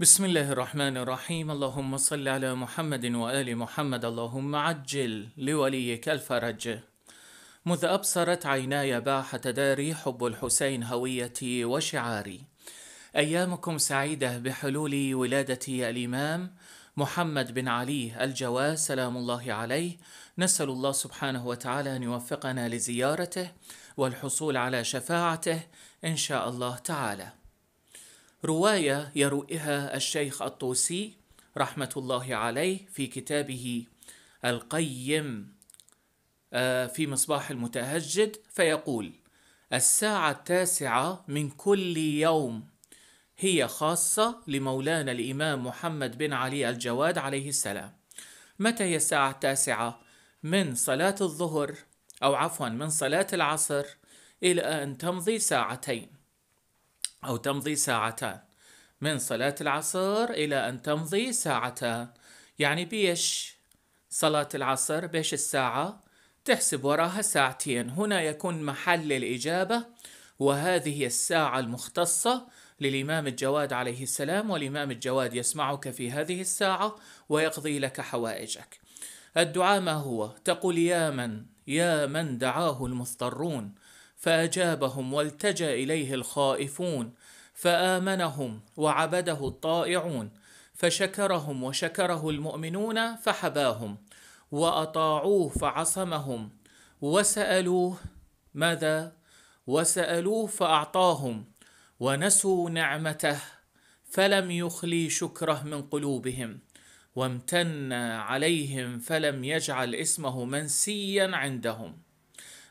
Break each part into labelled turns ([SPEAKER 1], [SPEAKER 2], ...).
[SPEAKER 1] بسم الله الرحمن الرحيم اللهم صل على محمد وآل محمد اللهم عجل لوليك الفرج مذ أبصرت عيناي باحة داري حب الحسين هويتي وشعاري أيامكم سعيدة بحلول ولادة الإمام محمد بن علي الجواز سلام الله عليه نسأل الله سبحانه وتعالى أن يوفقنا لزيارته والحصول على شفاعته إن شاء الله تعالى رواية يرويها الشيخ الطوسي رحمة الله عليه في كتابه القيم آه، في مصباح المتهجد فيقول الساعة التاسعة من كل يوم هي خاصة لمولانا الإمام محمد بن علي الجواد عليه السلام متى هي الساعة التاسعة؟ من صلاة الظهر أو عفوا من صلاة العصر إلى أن تمضي ساعتين أو تمضي ساعتان من صلاة العصر إلى أن تمضي ساعتان يعني بيش صلاة العصر بيش الساعة تحسب وراها ساعتين هنا يكون محل الإجابة وهذه الساعة المختصة للإمام الجواد عليه السلام والإمام الجواد يسمعك في هذه الساعة ويقضي لك حوائجك الدعاء ما هو تقول يا من يا من دعاه المضطرون فاجابهم والتجا اليه الخائفون فامنهم وعبده الطائعون فشكرهم وشكره المؤمنون فحباهم واطاعوه فعصمهم وسالوه ماذا وسالوه فاعطاهم ونسوا نعمته فلم يخلي شكره من قلوبهم وامتن عليهم فلم يجعل اسمه منسيا عندهم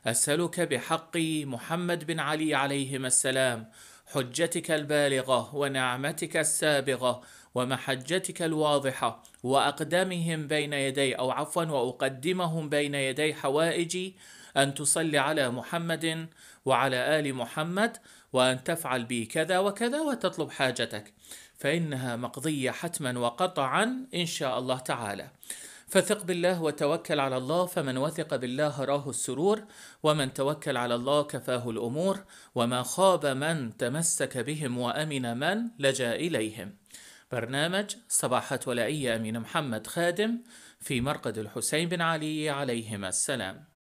[SPEAKER 1] أسألك بحق محمد بن علي عليهما السلام حجتك البالغة ونعمتك السابغة ومحجتك الواضحة وأقدمهم بين يدي أو عفوا وأقدمهم بين يدي حوائجي أن تصلي على محمد وعلى آل محمد وأن تفعل بي كذا وكذا وتطلب حاجتك فإنها مقضية حتما وقطعا إن شاء الله تعالى فثق بالله وتوكل على الله فمن وثق بالله راه السرور ومن توكل على الله كفاه الامور وما خاب من تمسك بهم وامن من لجا اليهم برنامج صباحات ولائيه امين محمد خادم في مرقد الحسين بن علي عليهما السلام